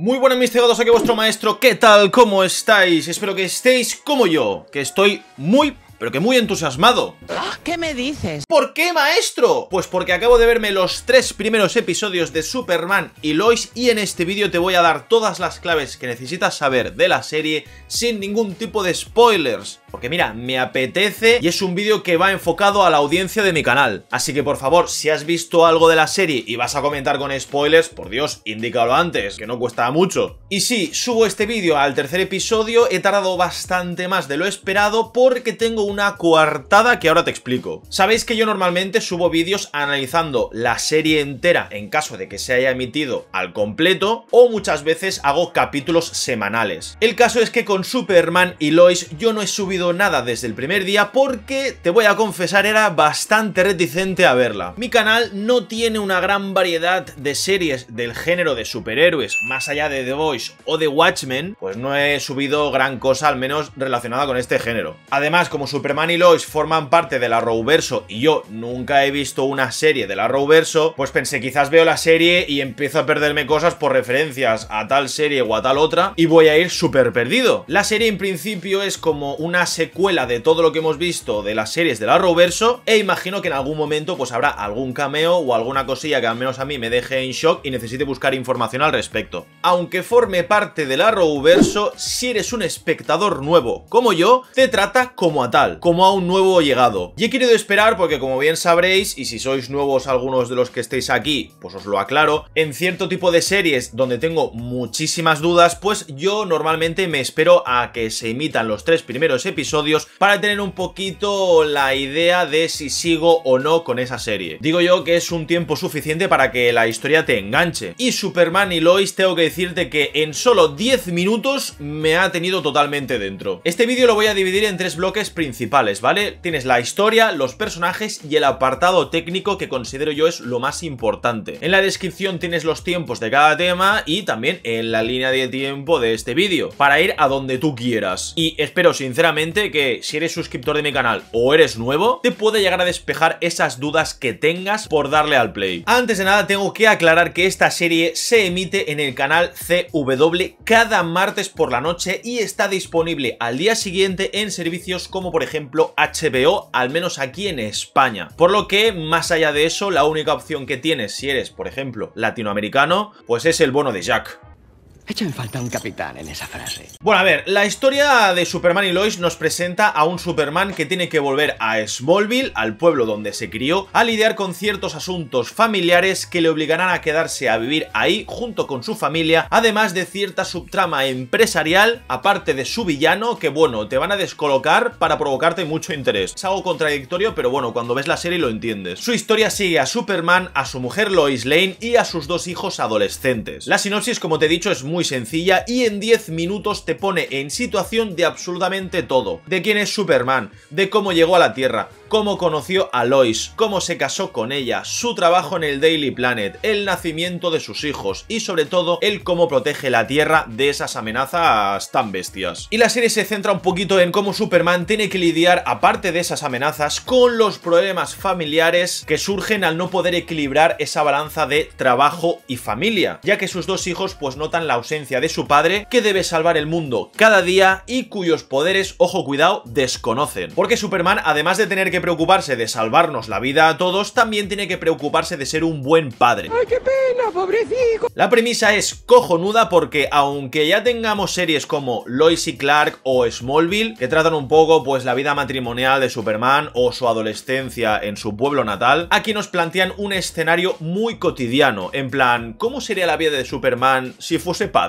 Muy buenas mis cegados, aquí vuestro maestro, ¿qué tal? ¿Cómo estáis? Espero que estéis como yo, que estoy muy, pero que muy entusiasmado ah, ¿Qué me dices? ¿Por qué, maestro? Pues porque acabo de verme los tres primeros episodios de Superman y Lois y en este vídeo te voy a dar todas las claves que necesitas saber de la serie sin ningún tipo de spoilers porque mira, me apetece y es un vídeo que va enfocado a la audiencia de mi canal. Así que por favor, si has visto algo de la serie y vas a comentar con spoilers, por Dios, indícalo antes, que no cuesta mucho. Y sí, subo este vídeo al tercer episodio, he tardado bastante más de lo esperado porque tengo una coartada que ahora te explico. Sabéis que yo normalmente subo vídeos analizando la serie entera en caso de que se haya emitido al completo o muchas veces hago capítulos semanales. El caso es que con Superman y Lois yo no he subido nada desde el primer día porque, te voy a confesar, era bastante reticente a verla. Mi canal no tiene una gran variedad de series del género de superhéroes, más allá de The Voice o de Watchmen, pues no he subido gran cosa, al menos relacionada con este género. Además, como Superman y Lois forman parte de la Arrowverso y yo nunca he visto una serie de la rowverso pues pensé quizás veo la serie y empiezo a perderme cosas por referencias a tal serie o a tal otra y voy a ir súper perdido. La serie en principio es como una secuela de todo lo que hemos visto de las series de la Roverso e imagino que en algún momento pues habrá algún cameo o alguna cosilla que al menos a mí me deje en shock y necesite buscar información al respecto. Aunque forme parte de del Arrowverso, si eres un espectador nuevo como yo, te trata como a tal, como a un nuevo llegado. Y he querido esperar porque como bien sabréis, y si sois nuevos algunos de los que estéis aquí, pues os lo aclaro, en cierto tipo de series donde tengo muchísimas dudas, pues yo normalmente me espero a que se imitan los tres primeros episodios episodios para tener un poquito la idea de si sigo o no con esa serie. Digo yo que es un tiempo suficiente para que la historia te enganche. Y Superman y Lois tengo que decirte que en solo 10 minutos me ha tenido totalmente dentro. Este vídeo lo voy a dividir en tres bloques principales, ¿vale? Tienes la historia, los personajes y el apartado técnico que considero yo es lo más importante. En la descripción tienes los tiempos de cada tema y también en la línea de tiempo de este vídeo, para ir a donde tú quieras. Y espero sinceramente que si eres suscriptor de mi canal o eres nuevo, te puede llegar a despejar esas dudas que tengas por darle al play. Antes de nada, tengo que aclarar que esta serie se emite en el canal CW cada martes por la noche y está disponible al día siguiente en servicios como por ejemplo HBO, al menos aquí en España. Por lo que, más allá de eso, la única opción que tienes si eres, por ejemplo, latinoamericano, pues es el bono de Jack. Echen falta un capitán en esa frase. Bueno, a ver, la historia de Superman y Lois nos presenta a un Superman que tiene que volver a Smallville, al pueblo donde se crió, a lidiar con ciertos asuntos familiares que le obligarán a quedarse a vivir ahí junto con su familia, además de cierta subtrama empresarial, aparte de su villano, que bueno, te van a descolocar para provocarte mucho interés. Es algo contradictorio, pero bueno, cuando ves la serie lo entiendes. Su historia sigue a Superman, a su mujer Lois Lane y a sus dos hijos adolescentes. La sinopsis, como te he dicho, es muy sencilla y en 10 minutos te pone en situación de absolutamente todo. De quién es Superman, de cómo llegó a la Tierra, cómo conoció a Lois, cómo se casó con ella, su trabajo en el Daily Planet, el nacimiento de sus hijos y sobre todo el cómo protege la Tierra de esas amenazas tan bestias. Y la serie se centra un poquito en cómo Superman tiene que lidiar, aparte de esas amenazas, con los problemas familiares que surgen al no poder equilibrar esa balanza de trabajo y familia, ya que sus dos hijos pues notan la ausencia de su padre, que debe salvar el mundo cada día y cuyos poderes, ojo cuidado, desconocen. Porque Superman, además de tener que preocuparse de salvarnos la vida a todos, también tiene que preocuparse de ser un buen padre. ¡Ay, qué pena, pobrecito! La premisa es cojonuda porque aunque ya tengamos series como Lois y Clark o Smallville, que tratan un poco pues la vida matrimonial de Superman o su adolescencia en su pueblo natal, aquí nos plantean un escenario muy cotidiano, en plan, ¿cómo sería la vida de Superman si fuese la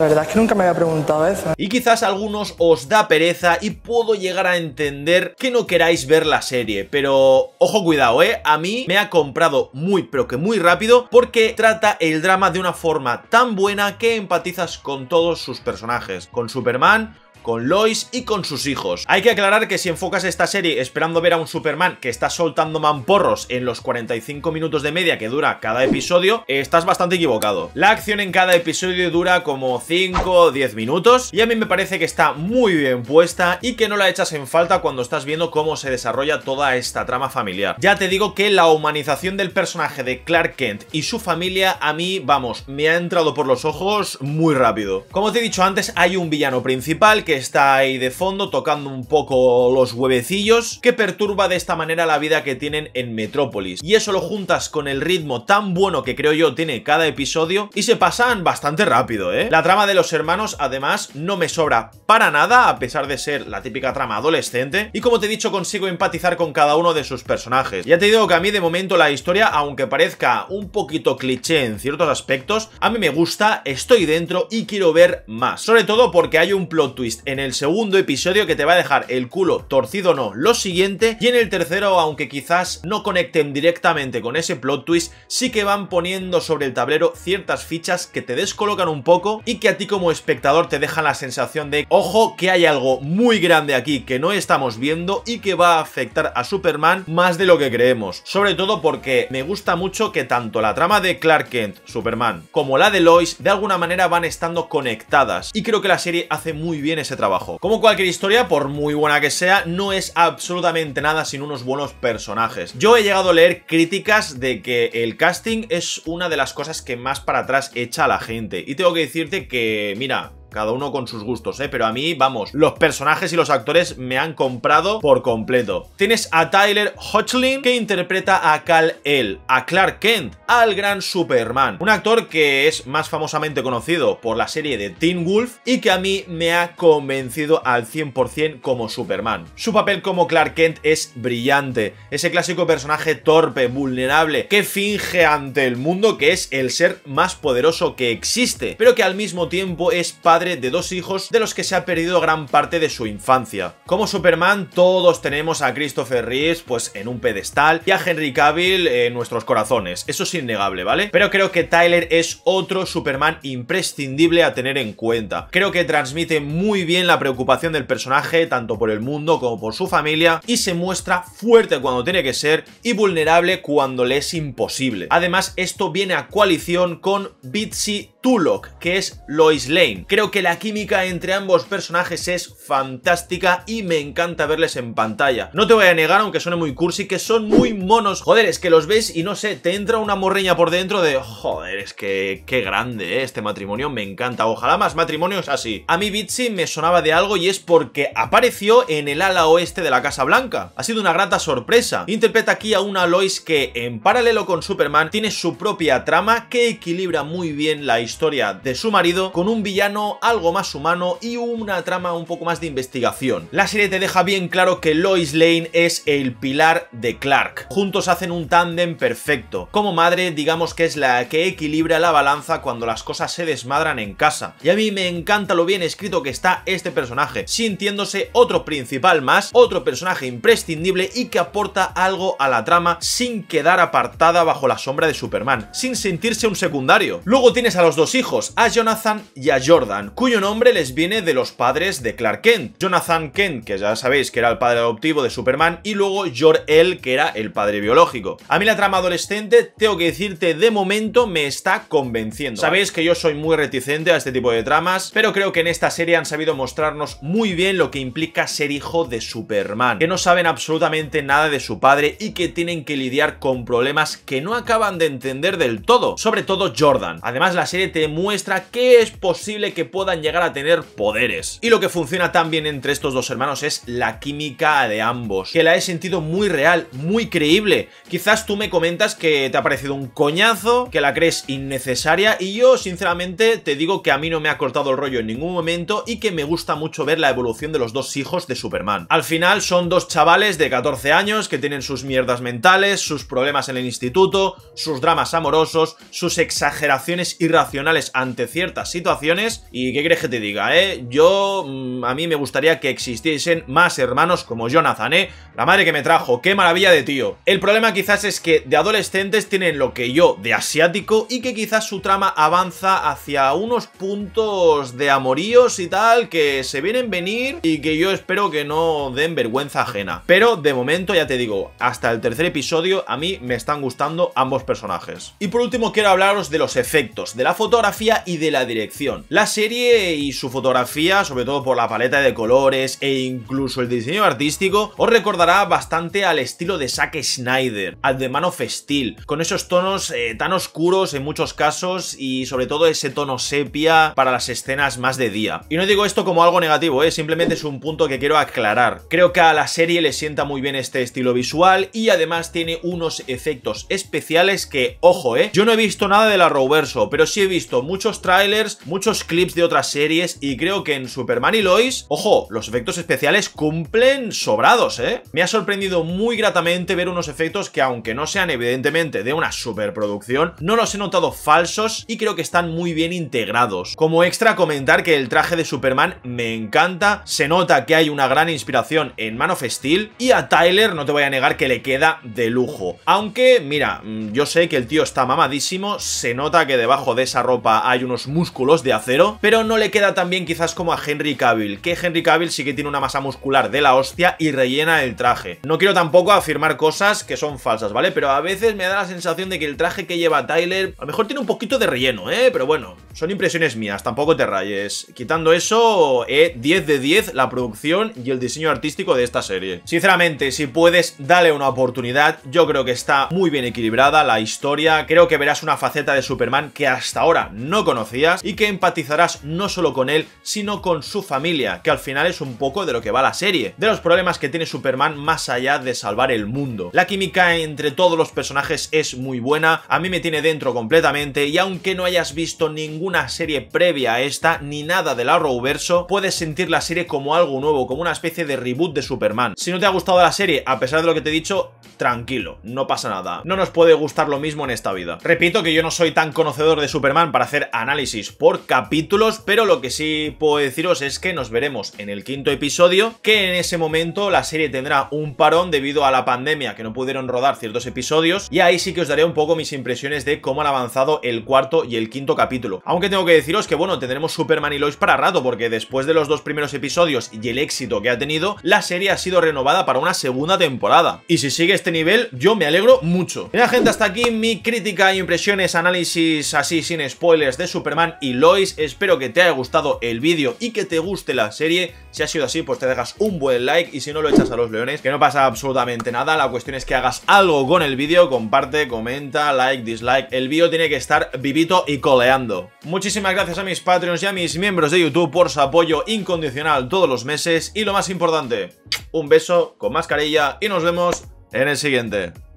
verdad es que nunca me había preguntado eso. Y quizás a algunos os da pereza y puedo llegar a entender que no queráis ver la serie, pero ojo cuidado, ¿eh? A mí me ha comprado muy pero que muy rápido porque trata el drama de una forma tan buena que empatizas con todos sus personajes, con Superman, con Lois y con sus hijos. Hay que aclarar que si enfocas esta serie esperando ver a un Superman que está soltando mamporros en los 45 minutos de media que dura cada episodio, estás bastante equivocado. La acción en cada episodio dura como 5 o 10 minutos y a mí me parece que está muy bien puesta y que no la echas en falta cuando estás viendo cómo se desarrolla toda esta trama familiar. Ya te digo que la humanización del personaje de Clark Kent y su familia a mí, vamos, me ha entrado por los ojos muy rápido. Como te he dicho antes, hay un villano principal que está ahí de fondo tocando un poco los huevecillos que perturba de esta manera la vida que tienen en Metrópolis. Y eso lo juntas con el ritmo tan bueno que creo yo tiene cada episodio y se pasan bastante rápido, ¿eh? La trama de los hermanos además no me sobra para nada a pesar de ser la típica trama adolescente y como te he dicho consigo empatizar con cada uno de sus personajes. Ya te digo que a mí de momento la historia, aunque parezca un poquito cliché en ciertos aspectos, a mí me gusta, estoy dentro y quiero ver más. Sobre todo porque hay un plot twist en el segundo episodio que te va a dejar el culo torcido o no, lo siguiente, y en el tercero, aunque quizás no conecten directamente con ese plot twist, sí que van poniendo sobre el tablero ciertas fichas que te descolocan un poco y que a ti como espectador te dejan la sensación de, ojo, que hay algo muy grande aquí que no estamos viendo y que va a afectar a Superman más de lo que creemos, sobre todo porque me gusta mucho que tanto la trama de Clark Kent, Superman, como la de Lois, de alguna manera van estando conectadas, y creo que la serie hace muy bien trabajo. Como cualquier historia, por muy buena que sea, no es absolutamente nada sin unos buenos personajes. Yo he llegado a leer críticas de que el casting es una de las cosas que más para atrás echa a la gente. Y tengo que decirte que, mira, cada uno con sus gustos, ¿eh? Pero a mí, vamos, los personajes y los actores me han comprado por completo. Tienes a Tyler Hoechlin, que interpreta a Kal-El, a Clark Kent, al gran Superman. Un actor que es más famosamente conocido por la serie de Teen Wolf y que a mí me ha convencido al 100% como Superman. Su papel como Clark Kent es brillante. Ese clásico personaje torpe, vulnerable, que finge ante el mundo que es el ser más poderoso que existe, pero que al mismo tiempo es padre de dos hijos de los que se ha perdido gran parte de su infancia. Como Superman, todos tenemos a Christopher Reeves pues en un pedestal y a Henry Cavill en nuestros corazones, eso es innegable, ¿vale? Pero creo que Tyler es otro Superman imprescindible a tener en cuenta. Creo que transmite muy bien la preocupación del personaje, tanto por el mundo como por su familia, y se muestra fuerte cuando tiene que ser y vulnerable cuando le es imposible. Además, esto viene a coalición con Bitsy Tulok, que es Lois Lane. Creo que que la química entre ambos personajes es fantástica y me encanta verles en pantalla. No te voy a negar, aunque suene muy cursi, que son muy monos. Joder, es que los ves y no sé, te entra una morreña por dentro de... Joder, es que qué grande eh, este matrimonio, me encanta. Ojalá más matrimonios así. A mí Bitsy me sonaba de algo y es porque apareció en el ala oeste de la Casa Blanca. Ha sido una grata sorpresa. Interpreta aquí a una Lois que, en paralelo con Superman, tiene su propia trama que equilibra muy bien la historia de su marido con un villano algo más humano y una trama un poco más de investigación. La serie te deja bien claro que Lois Lane es el pilar de Clark. Juntos hacen un tándem perfecto. Como madre, digamos que es la que equilibra la balanza cuando las cosas se desmadran en casa. Y a mí me encanta lo bien escrito que está este personaje, sintiéndose otro principal más, otro personaje imprescindible y que aporta algo a la trama sin quedar apartada bajo la sombra de Superman, sin sentirse un secundario. Luego tienes a los dos hijos, a Jonathan y a Jordan, cuyo nombre les viene de los padres de Clark Kent. Jonathan Kent, que ya sabéis que era el padre adoptivo de Superman, y luego Jor-El, que era el padre biológico. A mí la trama adolescente, tengo que decirte, de momento me está convenciendo. Sabéis que yo soy muy reticente a este tipo de tramas, pero creo que en esta serie han sabido mostrarnos muy bien lo que implica ser hijo de Superman, que no saben absolutamente nada de su padre y que tienen que lidiar con problemas que no acaban de entender del todo, sobre todo Jordan. Además, la serie te muestra que es posible que pueda puedan llegar a tener poderes. Y lo que funciona tan bien entre estos dos hermanos es la química de ambos, que la he sentido muy real, muy creíble. Quizás tú me comentas que te ha parecido un coñazo, que la crees innecesaria y yo sinceramente te digo que a mí no me ha cortado el rollo en ningún momento y que me gusta mucho ver la evolución de los dos hijos de Superman. Al final son dos chavales de 14 años que tienen sus mierdas mentales, sus problemas en el instituto, sus dramas amorosos, sus exageraciones irracionales ante ciertas situaciones y y qué crees que te diga, ¿eh? Yo, mm, a mí me gustaría que existiesen más hermanos como Jonathan, ¿eh? La madre que me trajo, qué maravilla de tío. El problema quizás es que de adolescentes tienen lo que yo de asiático y que quizás su trama avanza hacia unos puntos de amoríos y tal que se vienen venir y que yo espero que no den vergüenza ajena. Pero de momento, ya te digo, hasta el tercer episodio a mí me están gustando ambos personajes. Y por último quiero hablaros de los efectos, de la fotografía y de la dirección. La serie y su fotografía, sobre todo por la paleta de colores e incluso el diseño artístico, os recordará bastante al estilo de Zack Snyder, al de Man of Steel, con esos tonos eh, tan oscuros en muchos casos y sobre todo ese tono sepia para las escenas más de día. Y no digo esto como algo negativo, eh, simplemente es un punto que quiero aclarar. Creo que a la serie le sienta muy bien este estilo visual y además tiene unos efectos especiales que, ojo, ¿eh? yo no he visto nada de la Roverso, pero sí he visto muchos trailers, muchos clips de otras series y creo que en Superman y Lois, ojo, los efectos especiales cumplen sobrados, ¿eh? Me ha sorprendido muy gratamente ver unos efectos que aunque no sean evidentemente de una superproducción, no los he notado falsos y creo que están muy bien integrados. Como extra comentar que el traje de Superman me encanta, se nota que hay una gran inspiración en Man of Steel y a Tyler no te voy a negar que le queda de lujo. Aunque, mira, mm, yo sé que el tío está mamadísimo, se nota que debajo de esa ropa hay unos músculos de acero, pero pero no le queda tan bien quizás como a Henry Cavill, que Henry Cavill sí que tiene una masa muscular de la hostia y rellena el traje. No quiero tampoco afirmar cosas que son falsas, ¿vale? Pero a veces me da la sensación de que el traje que lleva Tyler a lo mejor tiene un poquito de relleno, ¿eh? Pero bueno, son impresiones mías, tampoco te rayes. Quitando eso, 10 de 10 la producción y el diseño artístico de esta serie. Sinceramente, si puedes, dale una oportunidad. Yo creo que está muy bien equilibrada la historia. Creo que verás una faceta de Superman que hasta ahora no conocías y que empatizarás no solo con él, sino con su familia, que al final es un poco de lo que va la serie. De los problemas que tiene Superman más allá de salvar el mundo. La química entre todos los personajes es muy buena. A mí me tiene dentro completamente y aunque no hayas visto ningún ...una serie previa a esta, ni nada del Arrowverso, puedes sentir la serie como algo nuevo, como una especie de reboot de Superman. Si no te ha gustado la serie, a pesar de lo que te he dicho, tranquilo, no pasa nada. No nos puede gustar lo mismo en esta vida. Repito que yo no soy tan conocedor de Superman para hacer análisis por capítulos, pero lo que sí puedo deciros es que nos veremos en el quinto episodio, que en ese momento la serie tendrá un parón debido a la pandemia, que no pudieron rodar ciertos episodios, y ahí sí que os daré un poco mis impresiones de cómo han avanzado el cuarto y el quinto capítulo. Aunque tengo que deciros que, bueno, tendremos Superman y Lois para rato, porque después de los dos primeros episodios y el éxito que ha tenido, la serie ha sido renovada para una segunda temporada. Y si sigue este nivel, yo me alegro mucho. Mira, gente, hasta aquí mi crítica, impresiones, análisis así sin spoilers de Superman y Lois. Espero que te haya gustado el vídeo y que te guste la serie. Si ha sido así, pues te dejas un buen like y si no lo echas a los leones, que no pasa absolutamente nada. La cuestión es que hagas algo con el vídeo, comparte, comenta, like, dislike. El vídeo tiene que estar vivito y coleando. Muchísimas gracias a mis Patreons y a mis miembros de YouTube por su apoyo incondicional todos los meses. Y lo más importante, un beso con mascarilla y nos vemos en el siguiente.